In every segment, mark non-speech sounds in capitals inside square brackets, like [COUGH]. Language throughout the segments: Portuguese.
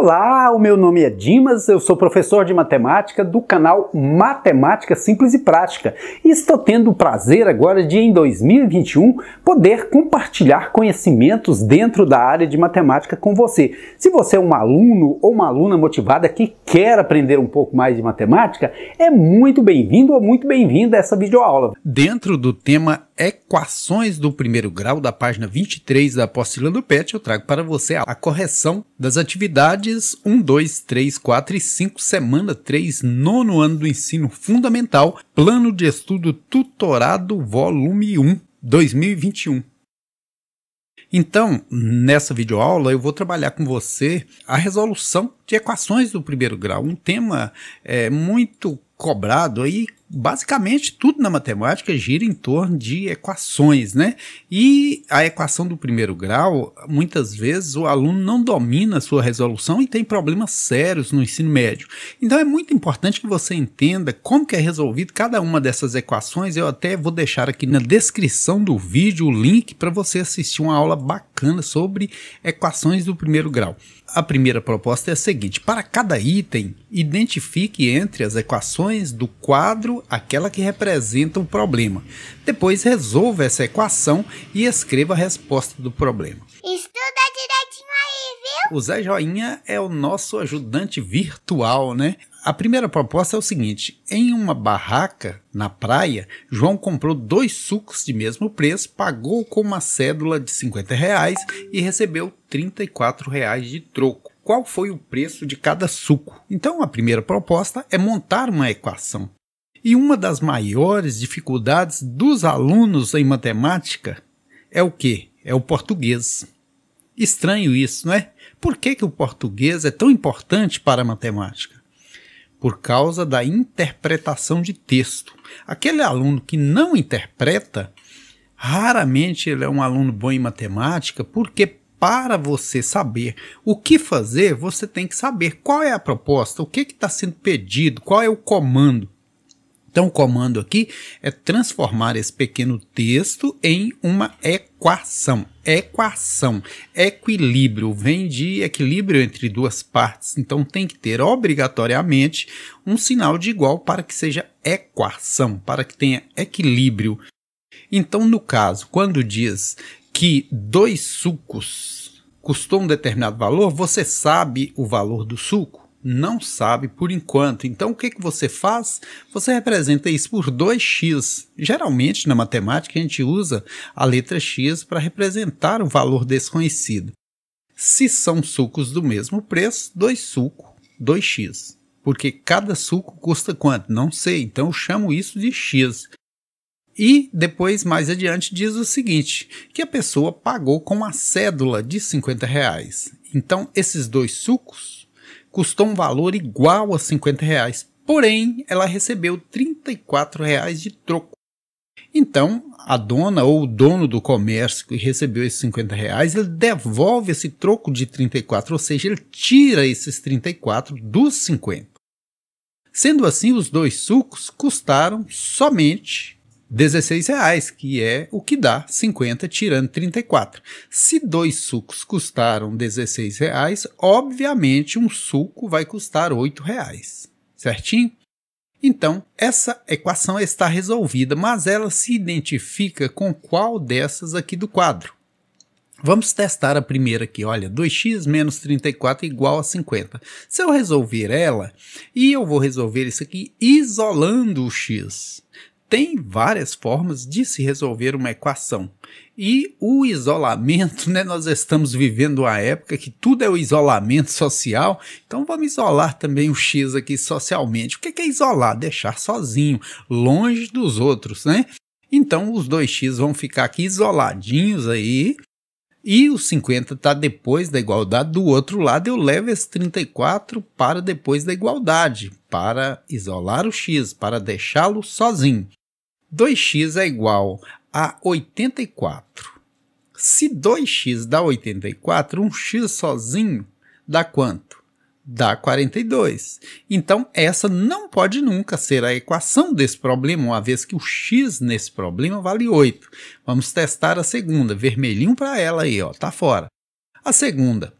Olá, o meu nome é Dimas, eu sou professor de matemática do canal Matemática Simples e Prática e estou tendo o prazer agora de, em 2021, poder compartilhar conhecimentos dentro da área de matemática com você. Se você é um aluno ou uma aluna motivada que quer aprender um pouco mais de matemática, é muito bem-vindo ou muito bem-vinda a essa videoaula. Dentro do tema Equações do Primeiro Grau, da página 23 da apostila do PET, eu trago para você a correção das atividades 1, 2, 3, 4 e 5, semana 3, nono ano do ensino fundamental, plano de estudo tutorado, volume 1, 2021. Então, nessa videoaula eu vou trabalhar com você a resolução de equações do primeiro grau, um tema é, muito cobrado aí basicamente tudo na matemática gira em torno de equações, né? E a equação do primeiro grau, muitas vezes o aluno não domina a sua resolução e tem problemas sérios no ensino médio. Então é muito importante que você entenda como que é resolvido cada uma dessas equações. Eu até vou deixar aqui na descrição do vídeo o link para você assistir uma aula bacana sobre equações do primeiro grau. A primeira proposta é a seguinte: para cada item, identifique entre as equações do quadro aquela que representa o problema. Depois resolva essa equação e escreva a resposta do problema. Estuda direitinho aí, viu? O Zé Joinha é o nosso ajudante virtual, né? A primeira proposta é o seguinte: em uma barraca na praia, João comprou dois sucos de mesmo preço, pagou com uma cédula de 50 reais e recebeu 34 reais de troco. Qual foi o preço de cada suco? Então, a primeira proposta é montar uma equação. E uma das maiores dificuldades dos alunos em matemática é o que? É o português. Estranho isso, não é? Por que, que o português é tão importante para a matemática? por causa da interpretação de texto. Aquele aluno que não interpreta, raramente ele é um aluno bom em matemática, porque para você saber o que fazer, você tem que saber qual é a proposta, o que está sendo pedido, qual é o comando. Então o comando aqui é transformar esse pequeno texto em uma equação. Equação, equilíbrio, vem de equilíbrio entre duas partes, então tem que ter obrigatoriamente um sinal de igual para que seja equação, para que tenha equilíbrio. Então, no caso, quando diz que dois sucos custou um determinado valor, você sabe o valor do suco? não sabe por enquanto. Então o que, que você faz? Você representa isso por 2x. Geralmente na matemática a gente usa a letra x para representar o valor desconhecido. Se são sucos do mesmo preço, 2 suco, 2x. Porque cada suco custa quanto? Não sei, então eu chamo isso de x. E depois, mais adiante, diz o seguinte: que a pessoa pagou com uma cédula de 50 reais. Então, esses dois sucos custou um valor igual a 50 reais, porém ela recebeu 34 reais de troco. Então, a dona ou o dono do comércio que recebeu esses 50 reais, ele devolve esse troco de 34, ou seja, ele tira esses 34 dos 50. Sendo assim, os dois sucos custaram somente R$16,00, que é o que dá 50 tirando 34. Se dois sucos custaram R$16,00, obviamente um suco vai custar R$8,00, certinho? Então, essa equação está resolvida, mas ela se identifica com qual dessas aqui do quadro. Vamos testar a primeira aqui, olha, 2x menos 34 igual a 50. Se eu resolver ela, e eu vou resolver isso aqui isolando o x tem várias formas de se resolver uma equação. E o isolamento, né? Nós estamos vivendo uma época que tudo é o isolamento social, então vamos isolar também o X aqui socialmente. O é que é isolar? Deixar sozinho, longe dos outros, né? Então os dois X vão ficar aqui isoladinhos aí. E o 50 está depois da igualdade. Do outro lado, eu levo esse 34 para depois da igualdade, para isolar o x, para deixá-lo sozinho. 2x é igual a 84. Se 2x dá 84, um x sozinho dá quanto? Dá 42. Então, essa não pode nunca ser a equação desse problema, uma vez que o x nesse problema vale 8. Vamos testar a segunda, vermelhinho para ela aí, ó, tá fora. A segunda,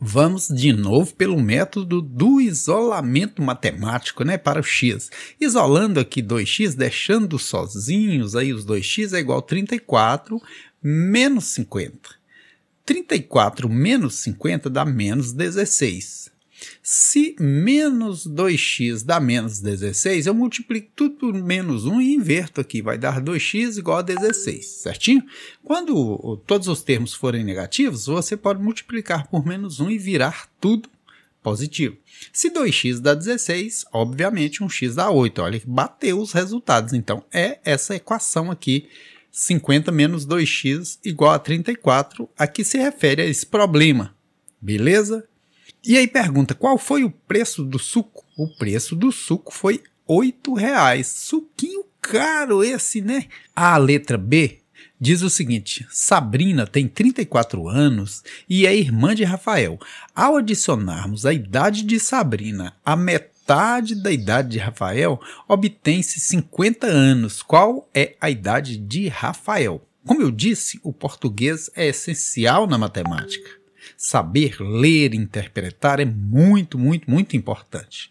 Vamos de novo pelo método do isolamento matemático né, para o x. Isolando aqui 2x, deixando sozinhos aí os 2x é igual a 34 menos 50. 34 menos 50 dá menos 16. Se menos 2x dá menos 16, eu multiplico tudo por menos 1 e inverto aqui, vai dar 2x igual a 16, certinho? Quando todos os termos forem negativos, você pode multiplicar por menos 1 e virar tudo positivo. Se 2x dá 16, obviamente 1x dá 8. Olha, bateu os resultados. Então, é essa equação aqui, 50 menos 2x igual a 34, a que se refere a esse problema. Beleza? E aí pergunta, qual foi o preço do suco? O preço do suco foi oito reais. Suquinho caro esse, né? A letra B diz o seguinte: Sabrina tem 34 anos e é irmã de Rafael. Ao adicionarmos a idade de Sabrina à metade da idade de Rafael, obtém-se 50 anos. Qual é a idade de Rafael? Como eu disse, o português é essencial na matemática saber ler e interpretar é muito, muito, muito importante.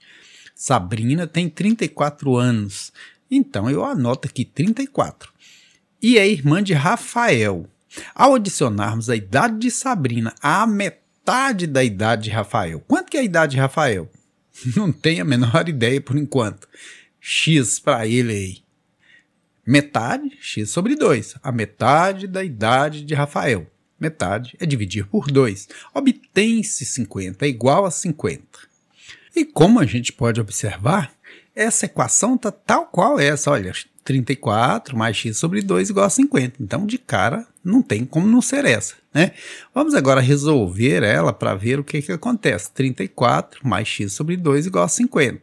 Sabrina tem 34 anos, então eu anoto aqui 34. E é irmã de Rafael. Ao adicionarmos a idade de Sabrina à metade da idade de Rafael, quanto que é a idade de Rafael? [LAUGHS] Não tenho a menor ideia por enquanto. X para ele aí. Metade, X sobre 2, a metade da idade de Rafael metade é dividir por 2. Obtém-se 50 é igual a 50. E como a gente pode observar, essa equação está tal qual essa. Olha, 34 mais x sobre 2 igual a 50. Então, de cara, não tem como não ser essa. Né? Vamos agora resolver ela para ver o que, que acontece. 34 mais x sobre 2 igual a 50.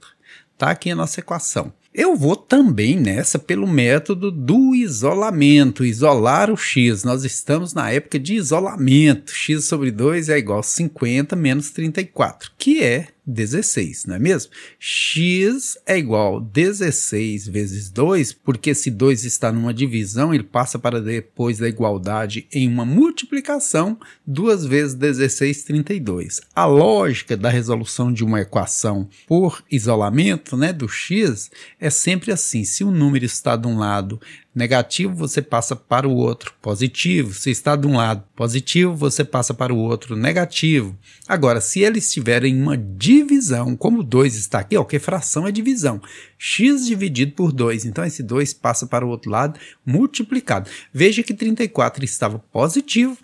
Está aqui a nossa equação. Eu vou também nessa pelo método do isolamento, isolar o x. Nós estamos na época de isolamento. x sobre 2 é igual a 50 menos 34, que é 16, não é mesmo? x é igual a 16 vezes 2, porque se 2 está numa divisão, ele passa para depois da igualdade em uma multiplicação, 2 vezes 16, 32. A lógica da resolução de uma equação por isolamento né, do x é sempre assim, se o um número está de um lado negativo, você passa para o outro. Positivo, se está de um lado positivo, você passa para o outro negativo. Agora, se eles em uma divisão, como 2 está aqui, ó, que fração é divisão. x dividido por 2. Então, esse 2 passa para o outro lado multiplicado. Veja que 34 estava positivo,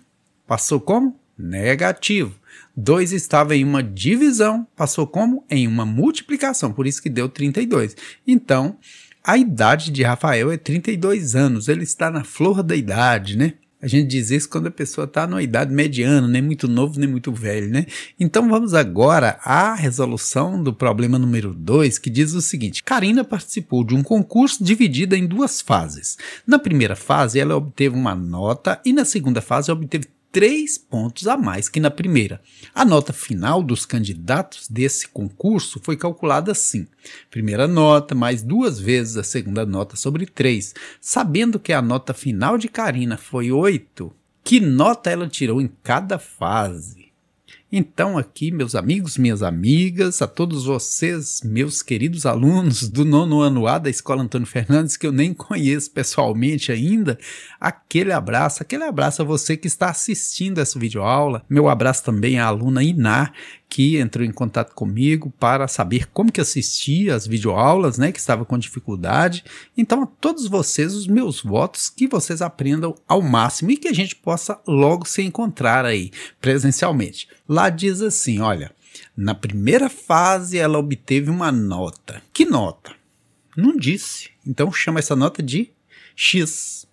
passou como? Negativo. 2 estava em uma divisão, passou como? Em uma multiplicação, por isso que deu 32. Então, a idade de Rafael é 32 anos, ele está na flor da idade, né? A gente diz isso quando a pessoa está numa idade mediana, nem muito novo, nem muito velho, né? Então vamos agora à resolução do problema número 2, que diz o seguinte: Karina participou de um concurso dividido em duas fases. Na primeira fase, ela obteve uma nota e na segunda fase obteve três pontos a mais que na primeira. A nota final dos candidatos desse concurso foi calculada assim: primeira nota mais duas vezes a segunda nota sobre três. Sabendo que a nota final de Karina foi oito, que nota ela tirou em cada fase? Então, aqui, meus amigos, minhas amigas, a todos vocês, meus queridos alunos do nono ano A da Escola Antônio Fernandes, que eu nem conheço pessoalmente ainda, aquele abraço, aquele abraço a você que está assistindo essa videoaula. Meu abraço também à aluna Iná, que entrou em contato comigo para saber como que assistia as videoaulas, né, que estava com dificuldade. Então, a todos vocês, os meus votos, que vocês aprendam ao máximo e que a gente possa logo se encontrar aí presencialmente. Lá diz assim: olha, na primeira fase ela obteve uma nota. Que nota? Não disse. Então chama essa nota de X.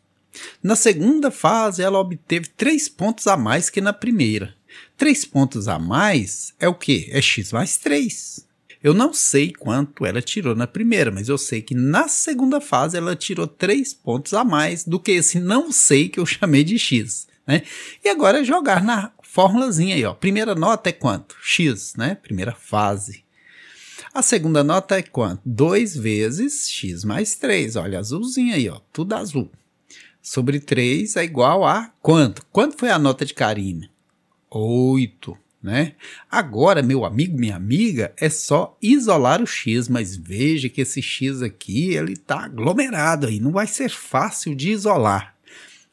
Na segunda fase ela obteve três pontos a mais que na primeira. Três pontos a mais é o que? É X mais 3. Eu não sei quanto ela tirou na primeira, mas eu sei que na segunda fase ela tirou três pontos a mais do que esse não sei que eu chamei de X. Né? E agora é jogar na formulazinha aí, ó. Primeira nota é quanto? X, né? Primeira fase. A segunda nota é quanto? 2 vezes x mais 3. Olha, azulzinha aí, ó. Tudo azul. Sobre 3 é igual a quanto? Quanto foi a nota de Karine? 8, né? Agora, meu amigo, minha amiga, é só isolar o x, mas veja que esse x aqui, ele tá aglomerado aí, não vai ser fácil de isolar.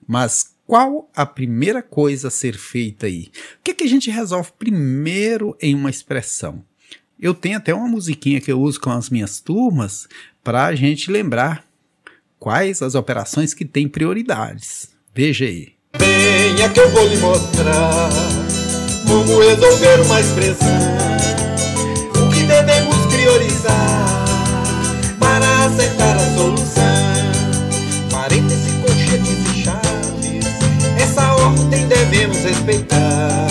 Mas qual a primeira coisa a ser feita aí? O que, é que a gente resolve primeiro em uma expressão? Eu tenho até uma musiquinha que eu uso com as minhas turmas para a gente lembrar quais as operações que têm prioridades. Veja aí. Venha que eu vou lhe mostrar como resolver uma expressão. respeitar.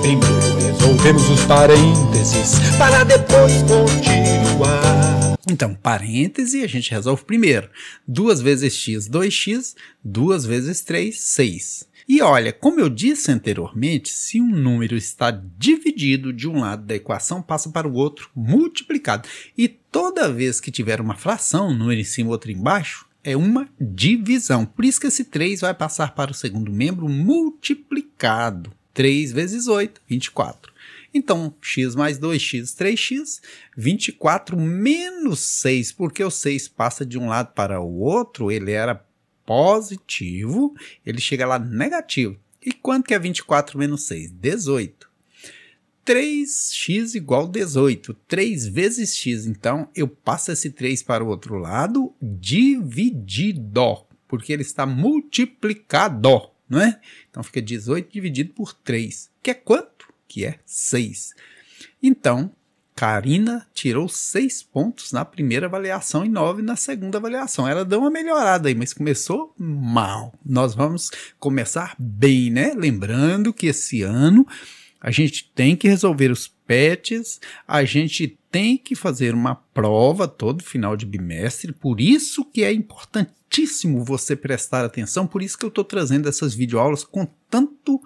Primeiro resolvemos os parênteses para depois continuar. Então, parêntese a gente resolve primeiro. 2 vezes x, 2x, 2 vezes 3, 6. E olha, como eu disse anteriormente, se um número está dividido de um lado da equação, passa para o outro multiplicado. E toda vez que tiver uma fração, um número em cima, outro embaixo, é uma divisão. Por isso que esse 3 vai passar para o segundo membro multiplicado. 3 vezes 8, 24. Então, x mais 2, x, 3x, 24 menos 6, porque o 6 passa de um lado para o outro, ele era positivo, ele chega lá negativo. E quanto que é 24 menos 6? 18. 3x igual 18. 3 vezes x. Então, eu passo esse 3 para o outro lado dividido, porque ele está multiplicado, não é? Então, fica 18 dividido por 3, que é quanto? Que é 6. Então, Karina tirou 6 pontos na primeira avaliação e 9 na segunda avaliação. Ela deu uma melhorada aí, mas começou mal. Nós vamos começar bem, né? Lembrando que esse ano a gente tem que resolver os patches, a gente tem que fazer uma prova todo final de bimestre, por isso que é importantíssimo você prestar atenção, por isso que eu estou trazendo essas videoaulas com tanto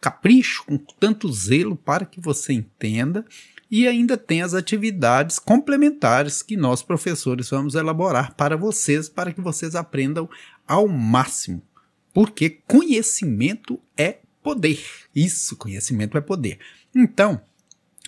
capricho, com tanto zelo, para que você entenda e ainda tem as atividades complementares que nós professores vamos elaborar para vocês, para que vocês aprendam ao máximo. Porque conhecimento é poder. Isso, conhecimento é poder. Então,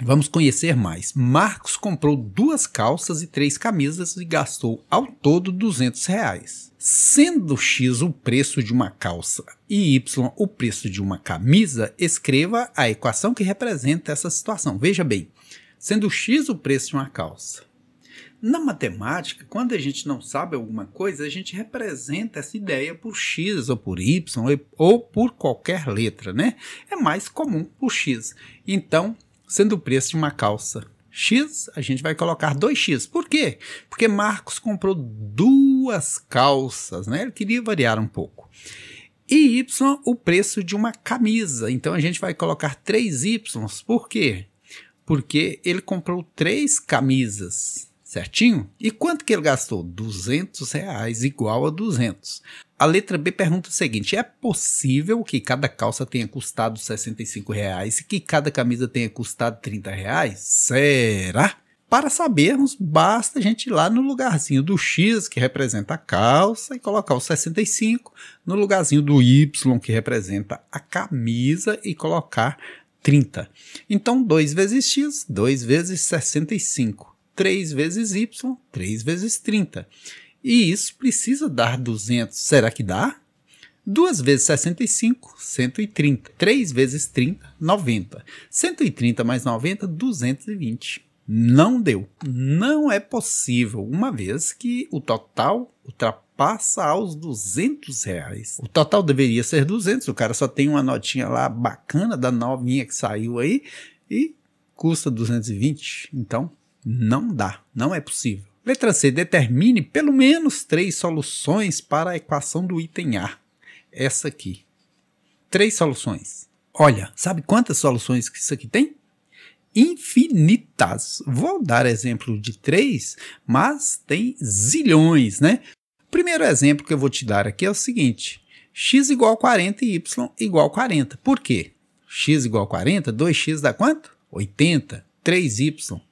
Vamos conhecer mais. Marcos comprou duas calças e três camisas e gastou ao todo 200 reais. Sendo X o preço de uma calça e Y o preço de uma camisa, escreva a equação que representa essa situação. Veja bem, sendo X o preço de uma calça na matemática, quando a gente não sabe alguma coisa, a gente representa essa ideia por x ou por y ou por qualquer letra, né? É mais comum por x. Então, sendo o preço de uma calça X, a gente vai colocar 2X. Por quê? Porque Marcos comprou duas calças, né? Ele queria variar um pouco. E Y, o preço de uma camisa. Então a gente vai colocar 3Y. Por quê? Porque ele comprou três camisas certinho? E quanto que ele gastou? 200 reais, igual a 200. A letra B pergunta o seguinte, é possível que cada calça tenha custado 65 reais e que cada camisa tenha custado 30 reais? Será? Para sabermos, basta a gente ir lá no lugarzinho do X, que representa a calça, e colocar o 65, no lugarzinho do Y, que representa a camisa, e colocar 30. Então, 2 vezes X, 2 vezes 65. 3 vezes y, 3 vezes 30. E isso precisa dar 200. Será que dá? 2 vezes 65, 130. 3 vezes 30, 90. 130 mais 90, 220. Não deu. Não é possível, uma vez que o total ultrapassa aos 200 reais. O total deveria ser 200, o cara só tem uma notinha lá bacana da novinha que saiu aí e custa 220. Então, não dá, não é possível. Letra C. Determine pelo menos três soluções para a equação do item A. Essa aqui. Três soluções. Olha, sabe quantas soluções que isso aqui tem? Infinitas. Vou dar exemplo de três, mas tem zilhões, né? Primeiro exemplo que eu vou te dar aqui é o seguinte: x igual 40 e y igual 40. Por quê? x igual 40, 2x dá quanto? 80. 3y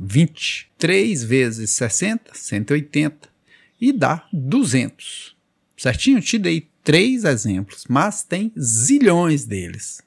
20. 3 vezes 60, 180. E dá 200. Certinho? Te dei três exemplos, mas tem zilhões deles.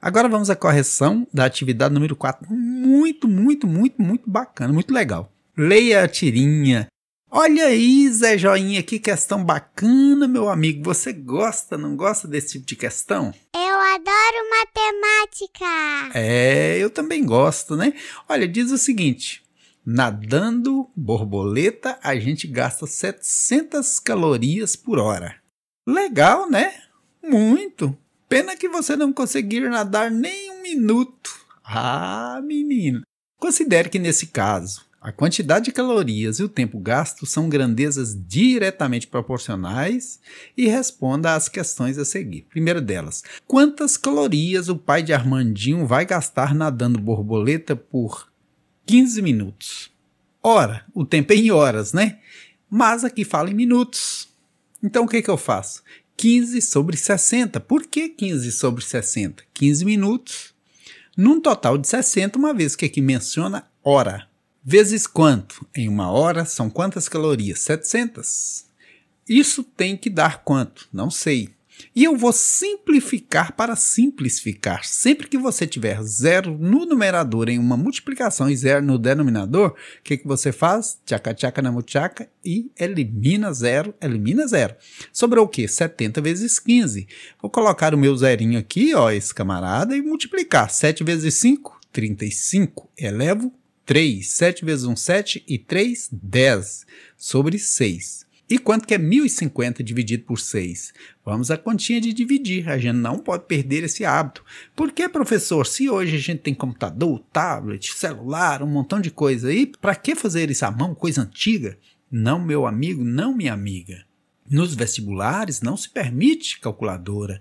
Agora vamos à correção da atividade número 4. Muito, muito, muito, muito bacana, muito legal. Leia a tirinha. Olha aí, Zé Joinha, que questão bacana, meu amigo. Você gosta, não gosta desse tipo de questão? É eu adoro matemática. É, eu também gosto, né? Olha, diz o seguinte: nadando borboleta, a gente gasta 700 calorias por hora. Legal, né? Muito. Pena que você não conseguir nadar nem um minuto. Ah, menino. Considere que nesse caso a quantidade de calorias e o tempo gasto são grandezas diretamente proporcionais e responda às questões a seguir. Primeira delas, quantas calorias o pai de Armandinho vai gastar nadando borboleta por 15 minutos? Ora, o tempo é em horas, né? Mas aqui fala em minutos. Então o que, é que eu faço? 15 sobre 60. Por que 15 sobre 60? 15 minutos num total de 60, uma vez que aqui menciona hora. Vezes quanto? Em uma hora são quantas calorias? 700. Isso tem que dar quanto? Não sei. E eu vou simplificar para simplificar. Sempre que você tiver zero no numerador em uma multiplicação e zero no denominador, o que, que você faz? Tchaca, tchaca na muchaca e elimina zero, elimina zero. Sobrou o quê? 70 vezes 15. Vou colocar o meu zerinho aqui, ó, esse camarada, e multiplicar. 7 vezes 5, 35. Elevo 3. 7 vezes 1, 7 e 3, 10 sobre 6. E quanto que é 1050 dividido por 6? Vamos à continha de dividir. A gente não pode perder esse hábito. Porque, professor, se hoje a gente tem computador, tablet, celular, um montão de coisa aí, para que fazer isso à mão, coisa antiga? Não, meu amigo, não, minha amiga. Nos vestibulares não se permite calculadora.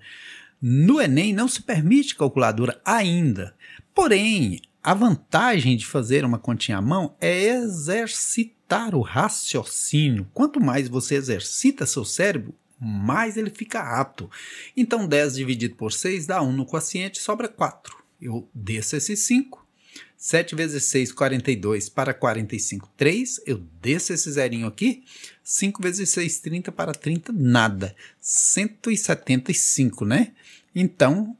No Enem não se permite calculadora ainda. Porém, a vantagem de fazer uma continha à mão é exercitar o raciocínio. Quanto mais você exercita seu cérebro, mais ele fica apto. Então 10 dividido por 6 dá 1 no quociente, sobra 4. Eu desço esse 5. 7 vezes 6, 42 para 45, 3. Eu desço esse zerinho aqui. 5 vezes 6, 30 para 30, nada. 175, né? Então,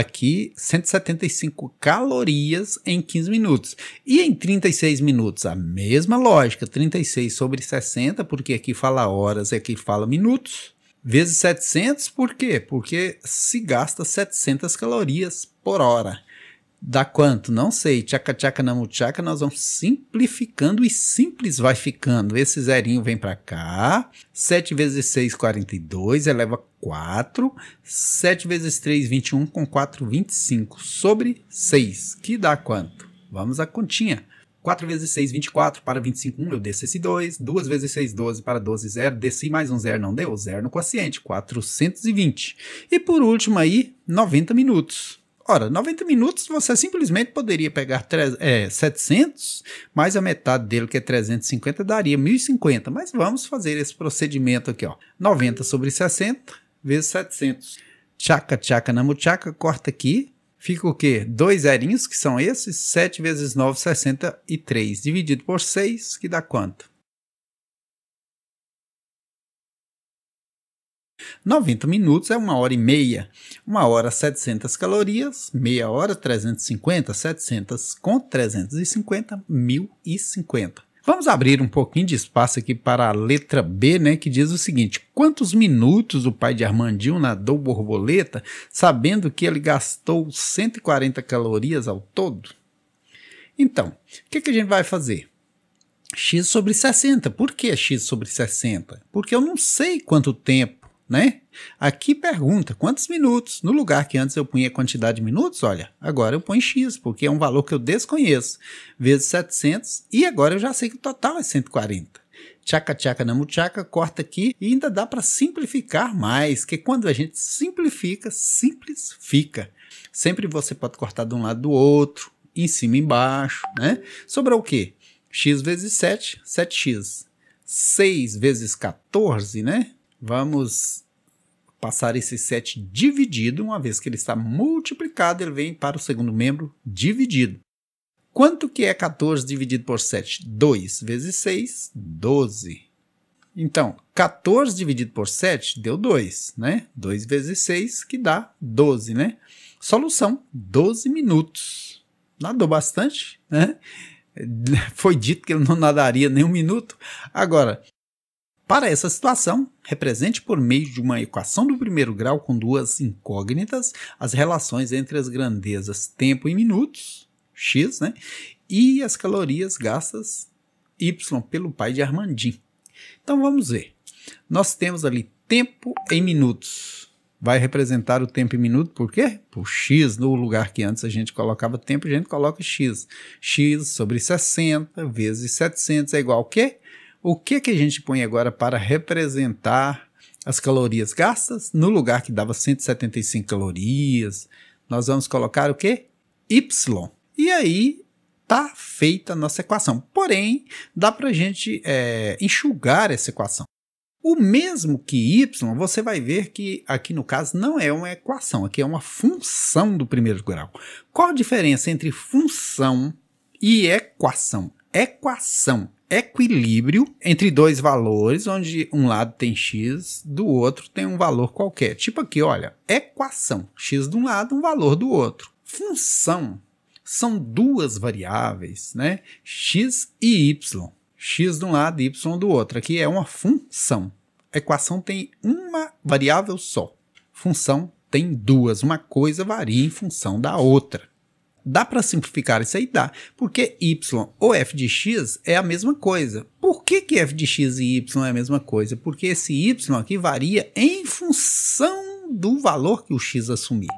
aqui 175 calorias em 15 minutos. E em 36 minutos, a mesma lógica, 36 sobre 60, porque aqui fala horas e aqui fala minutos, vezes 700, por quê? Porque se gasta 700 calorias por hora dá quanto? Não sei. Tchaca tchaca na muchaca, nós vamos simplificando e simples vai ficando. Esse zerinho vem para cá. 7 vezes 6, 42, eleva 4. 7 vezes 3, 21, com 4, 25, sobre 6, que dá quanto? Vamos à continha. 4 vezes 6, 24, para 25, 1, eu desço esse 2. 2 vezes 6, 12, para 12, 0. Desci mais um 0, não deu. 0 no quociente, 420. E por último aí, 90 minutos. Ora, 90 minutos você simplesmente poderia pegar é, 700, mais a metade dele, que é 350, daria 1050. Mas vamos fazer esse procedimento aqui, ó. 90 sobre 60 vezes 700. Tchaca, tchaca namuchaca, corta aqui. Fica o quê? Dois zerinhos, que são esses. 7 vezes 9, 63. Dividido por 6, que dá quanto? 90 minutos é uma hora e meia. Uma hora 700 calorias, meia hora 350, 700 com 350, 1050. Vamos abrir um pouquinho de espaço aqui para a letra B, né, que diz o seguinte: quantos minutos o pai de Armandinho nadou borboleta, sabendo que ele gastou 140 calorias ao todo? Então, o que, que a gente vai fazer? x sobre 60. Por que x sobre 60? Porque eu não sei quanto tempo né? Aqui pergunta quantos minutos. No lugar que antes eu punha quantidade de minutos, olha, agora eu ponho X, porque é um valor que eu desconheço, vezes 700, e agora eu já sei que o total é 140 tchaca tchaca na muchaca, corta aqui e ainda dá para simplificar mais, que quando a gente simplifica, simples fica. Sempre você pode cortar de um lado do outro, em cima e embaixo, né? Sobrou o quê? x vezes 7, 7x. 6 vezes 14, né? Vamos passar esse 7 dividido, uma vez que ele está multiplicado, ele vem para o segundo membro dividido. Quanto que é 14 dividido por 7? 2 vezes 6, 12. Então, 14 dividido por 7 deu 2, né? 2 vezes 6 que dá 12, né? Solução, 12 minutos. Nadou bastante, né? [LAUGHS] Foi dito que ele não nadaria nem um minuto. Agora, para essa situação, represente por meio de uma equação do primeiro grau com duas incógnitas as relações entre as grandezas tempo em minutos, x, né, e as calorias gastas, y, pelo pai de Armandinho. Então vamos ver. Nós temos ali tempo em minutos. Vai representar o tempo em minuto por quê? Por x, no lugar que antes a gente colocava tempo, a gente coloca x. x sobre 60 vezes 700 é igual a quê? O que, que a gente põe agora para representar as calorias gastas? No lugar que dava 175 calorias, nós vamos colocar o quê? Y. E aí tá feita a nossa equação. Porém, dá para a gente é, enxugar essa equação. O mesmo que y, você vai ver que aqui no caso não é uma equação, aqui é uma função do primeiro grau. Qual a diferença entre função e equação? Equação equilíbrio entre dois valores, onde um lado tem x, do outro tem um valor qualquer. Tipo aqui, olha, equação, x de um lado, um valor do outro. Função são duas variáveis, né? x e y. x de um lado e y do outro. Aqui é uma função. A equação tem uma variável só. Função tem duas. Uma coisa varia em função da outra. Dá para simplificar isso aí? Dá. Porque y ou f de x é a mesma coisa. Por que, que f de x e y é a mesma coisa? Porque esse y aqui varia em função do valor que o x assumir.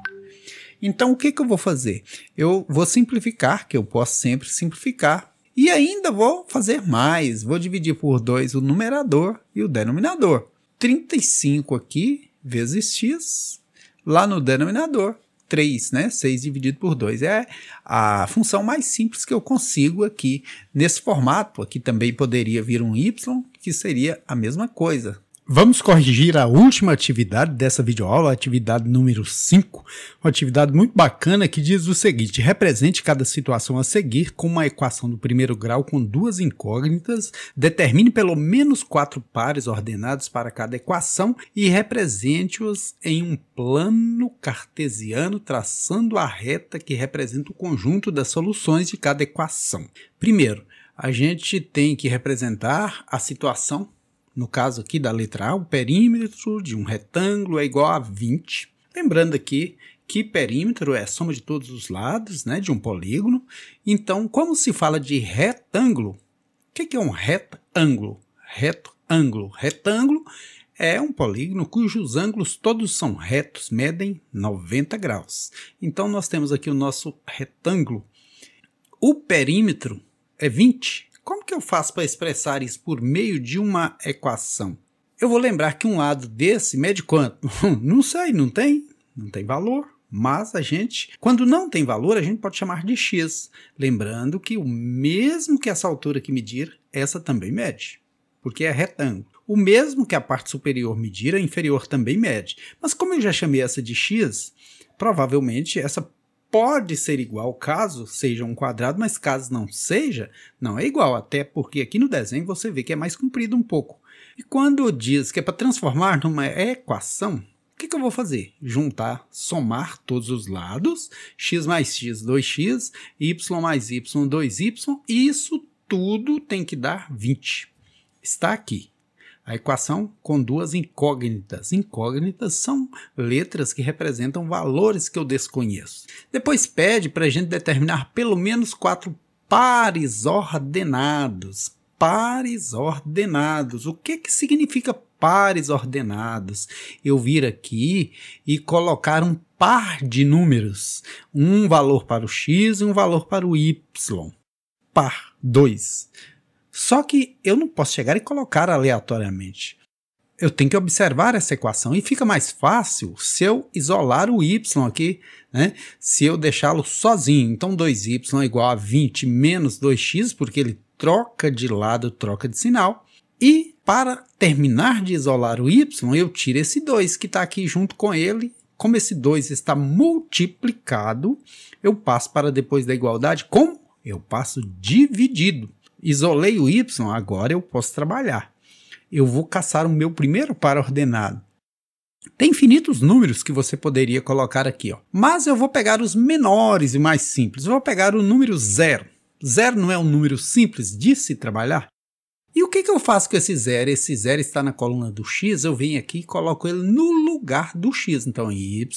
Então, o que, que eu vou fazer? Eu vou simplificar, que eu posso sempre simplificar, e ainda vou fazer mais. Vou dividir por 2 o numerador e o denominador. 35 aqui vezes x lá no denominador 3, né? 6 dividido por 2. É a função mais simples que eu consigo aqui nesse formato. Aqui também poderia vir um y, que seria a mesma coisa, Vamos corrigir a última atividade dessa videoaula, atividade número 5, uma atividade muito bacana que diz o seguinte, represente cada situação a seguir com uma equação do primeiro grau com duas incógnitas, determine pelo menos quatro pares ordenados para cada equação e represente-os em um plano cartesiano traçando a reta que representa o conjunto das soluções de cada equação. Primeiro, a gente tem que representar a situação no caso aqui da letra A, o perímetro de um retângulo é igual a 20. Lembrando aqui que perímetro é a soma de todos os lados né, de um polígono. Então, como se fala de retângulo, o que, é um retângulo? Retângulo. Retângulo é um polígono cujos ângulos todos são retos, medem 90 graus. Então, nós temos aqui o nosso retângulo. O perímetro é 20, como que eu faço para expressar isso por meio de uma equação? Eu vou lembrar que um lado desse mede quanto? [LAUGHS] não sei, não tem, não tem valor. Mas a gente, quando não tem valor, a gente pode chamar de x. Lembrando que o mesmo que essa altura que medir, essa também mede, porque é retângulo. O mesmo que a parte superior medir, a inferior também mede. Mas como eu já chamei essa de x, provavelmente essa pode ser igual caso seja um quadrado, mas caso não seja, não é igual, até porque aqui no desenho você vê que é mais comprido um pouco. E quando diz que é para transformar numa equação, o que, que, eu vou fazer? Juntar, somar todos os lados, x mais x, 2x, y mais y, 2y, e isso tudo tem que dar 20. Está aqui. A equação com duas incógnitas. Incógnitas são letras que representam valores que eu desconheço. Depois pede para a gente determinar pelo menos quatro pares ordenados. Pares ordenados. O que, que significa pares ordenados? Eu vir aqui e colocar um par de números, um valor para o x e um valor para o y. Par, 2. Só que eu não posso chegar e colocar aleatoriamente. Eu tenho que observar essa equação e fica mais fácil se eu isolar o y aqui, né? se eu deixá-lo sozinho. Então 2y é igual a 20 menos 2x, porque ele troca de lado, troca de sinal. E para terminar de isolar o y, eu tiro esse 2 que está aqui junto com ele. Como esse 2 está multiplicado, eu passo para depois da igualdade como? Eu passo dividido. Isolei o Y, agora eu posso trabalhar. Eu vou caçar o meu primeiro par ordenado. Tem infinitos números que você poderia colocar aqui, ó. mas eu vou pegar os menores e mais simples. Eu vou pegar o número zero. Zero não é um número simples de se trabalhar? E o que, que eu faço com esse zero? Esse zero está na coluna do x, eu venho aqui e coloco ele no lugar do x. Então, y,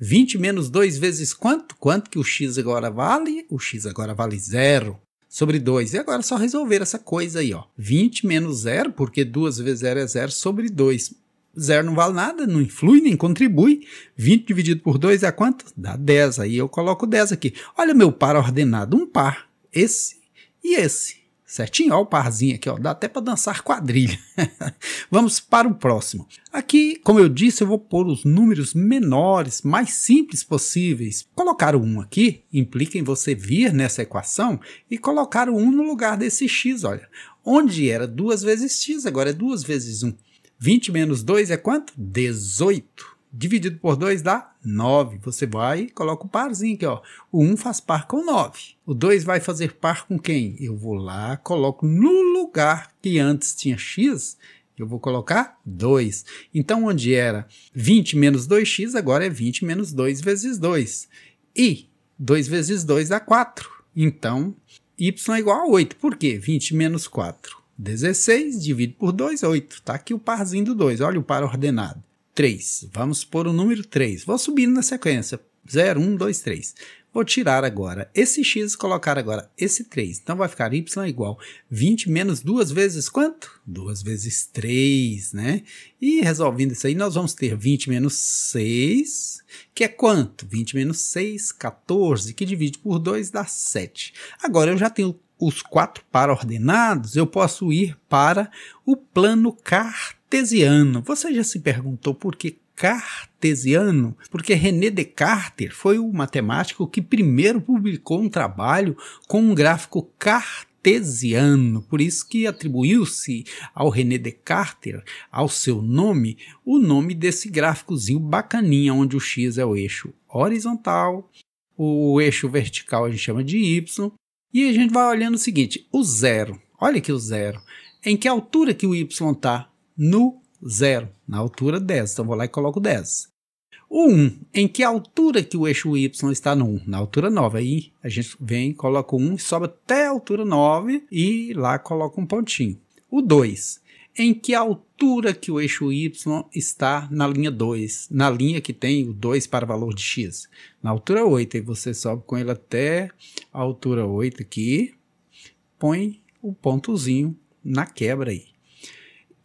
20 menos 2 vezes quanto? Quanto que o x agora vale? O x agora vale zero sobre 2. E agora é só resolver essa coisa aí, ó. 20 menos 0, porque 2 vezes 0 é 0, sobre 2. 0 não vale nada, não influi nem contribui. 20 dividido por 2 é quanto? Dá 10. Aí eu coloco 10 aqui. Olha meu par ordenado, um par. Esse e esse certinho? Olha o parzinho aqui, ó, dá até para dançar quadrilha. [LAUGHS] Vamos para o próximo. Aqui, como eu disse, eu vou pôr os números menores, mais simples possíveis. Colocar o 1 aqui implica em você vir nessa equação e colocar o 1 no lugar desse x, olha. Onde era 2 vezes x, agora é 2 vezes 1. 20 menos 2 é quanto? 18 dividido por 2 dá 9. Você vai e coloca o um parzinho aqui, ó. O 1 um faz par com 9. O 2 vai fazer par com quem? Eu vou lá, coloco no lugar que antes tinha x, eu vou colocar 2. Então, onde era 20 menos 2x, agora é 20 menos 2 vezes 2. E 2 vezes 2 dá 4. Então, y é igual a 8. Por quê? 20 menos 4. 16, dividido por 2, 8. Está aqui o parzinho do 2. Olha o par ordenado. 3. Vamos pôr o número 3. Vou subindo na sequência. 0, 1, 2, 3. Vou tirar agora esse x e colocar agora esse 3. Então vai ficar y igual 20 menos 2 vezes quanto? 2 vezes 3, né? E resolvendo isso aí, nós vamos ter 20 menos 6, que é quanto? 20 menos 6, 14, que divide por 2 dá 7. Agora eu já tenho os 4 para ordenados, eu posso ir para o plano cartesiano cartesiano. Você já se perguntou por que cartesiano? Porque René Descartes foi o matemático que primeiro publicou um trabalho com um gráfico cartesiano cartesiano, por isso que atribuiu-se ao René Descartes, ao seu nome, o nome desse gráficozinho bacaninha, onde o x é o eixo horizontal, o eixo vertical a gente chama de y, e a gente vai olhando o seguinte, o zero, olha aqui o zero, em que altura que o y está? no zero, na altura 10. Então vou lá e coloco 10. O 1, em que altura que o eixo Y está no 1? Na altura 9. Aí a gente vem, coloca o 1, sobe até a altura 9 e lá coloca um pontinho. O 2, em que altura que o eixo Y está na linha 2? Na linha que tem o 2 para valor de X. Na altura 8, aí você sobe com ele até a altura 8 aqui, põe o pontozinho na quebra aí.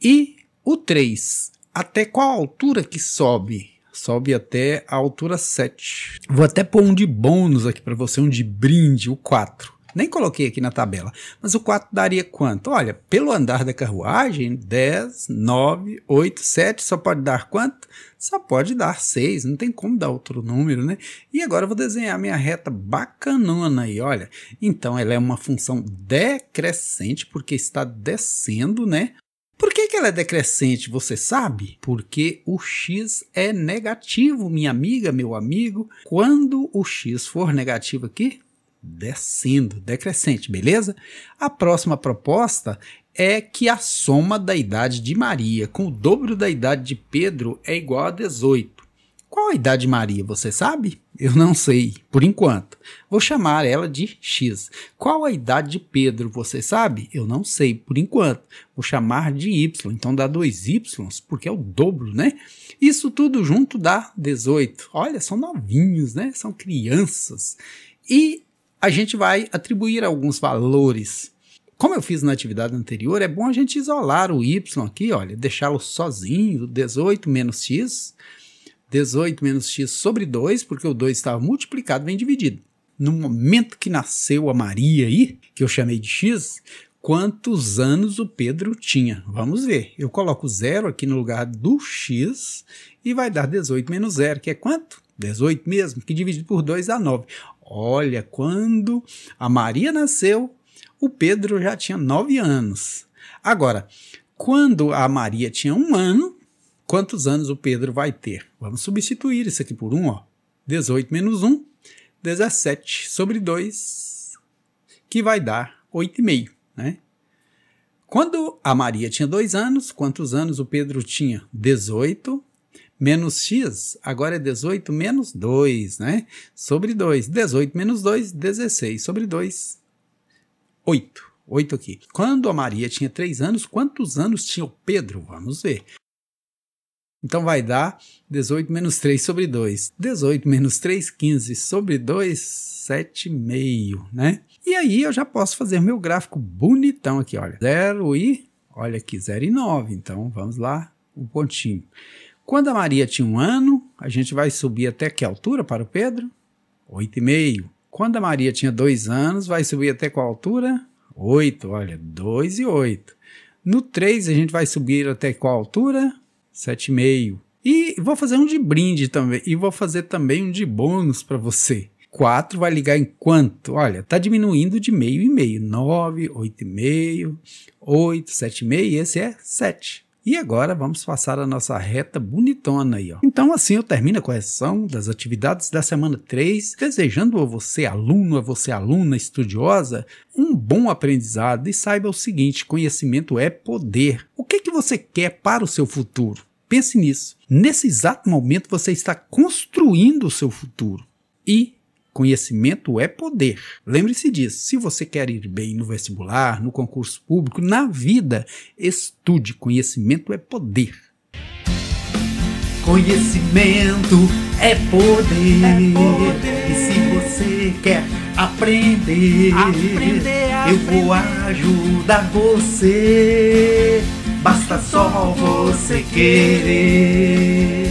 E o 3, até qual altura que sobe? Sobe até a altura 7. Vou até pôr um de bônus aqui para você, um de brinde, o 4. Nem coloquei aqui na tabela, mas o 4 daria quanto? Olha, pelo andar da carruagem, 10, 9, 8, 7, só pode dar quanto? Só pode dar 6, não tem como dar outro número, né? E agora eu vou desenhar minha reta bacanona aí, olha. Então ela é uma função decrescente, porque está descendo, né? Por que, que ela é decrescente, você sabe? Porque o x é negativo, minha amiga, meu amigo. Quando o x for negativo aqui, descendo, decrescente, beleza? A próxima proposta é que a soma da idade de Maria com o dobro da idade de Pedro é igual a 18. Qual a idade de Maria, você sabe? Eu não sei, por enquanto. Vou chamar ela de X. Qual a idade de Pedro, você sabe? Eu não sei, por enquanto. Vou chamar de Y. Então dá dois Ys, porque é o dobro, né? Isso tudo junto dá 18. Olha, são novinhos, né? São crianças. E a gente vai atribuir alguns valores. Como eu fiz na atividade anterior, é bom a gente isolar o Y aqui, olha, deixá-lo sozinho, 18 menos X 18 menos x sobre 2, porque o 2 estava multiplicado, vem dividido. No momento que nasceu a Maria aí, que eu chamei de x, quantos anos o Pedro tinha? Vamos ver. Eu coloco zero aqui no lugar do x e vai dar 18 menos zero, que é quanto? 18 mesmo, que dividido por 2 dá 9. Olha, quando a Maria nasceu, o Pedro já tinha 9 anos. Agora, quando a Maria tinha um ano, Quantos anos o Pedro vai ter? Vamos substituir isso aqui por 1, ó. 18 menos 1, 17 sobre 2, que vai dar 8,5, né? Quando a Maria tinha 2 anos, quantos anos o Pedro tinha? 18 menos x, agora é 18 menos 2, né? Sobre 2. 18 menos 2, 16. Sobre 2, 8. 8 aqui. Quando a Maria tinha 3 anos, quantos anos tinha o Pedro? Vamos ver. Então vai dar 18 menos 3 sobre 2. 18 menos 3, 15 sobre 2, 7,5, né? E aí eu já posso fazer meu gráfico bonitão aqui, olha. 0 e, olha aqui, 0 e 9. Então vamos lá, um pontinho. Quando a Maria tinha um ano, a gente vai subir até que altura para o Pedro? 8,5. Quando a Maria tinha dois anos, vai subir até qual altura? 8, olha, 2 e 8. No 3, a gente vai subir até qual altura? 8. 7,5. E vou fazer um de brinde também. E vou fazer também um de bônus para você. 4 vai ligar em quanto? Olha, tá diminuindo de meio e meio. 9, 8,5, 8, 7,5. E Esse é 7. E agora vamos passar a nossa reta bonitona aí, ó. Então assim eu termino a correção das atividades da semana 3, desejando a você aluno, a você aluna estudiosa, um bom aprendizado e saiba o seguinte, conhecimento é poder. O que que você quer para o seu futuro? Pense nisso. Nesse exato momento você está construindo o seu futuro. E Conhecimento é poder. Lembre-se disso. Se você quer ir bem no vestibular, no concurso público, na vida, estude. Conhecimento é poder. Conhecimento é poder. É poder. E se você quer aprender, aprender, aprender. eu vou ajudar você. Basta só você querer.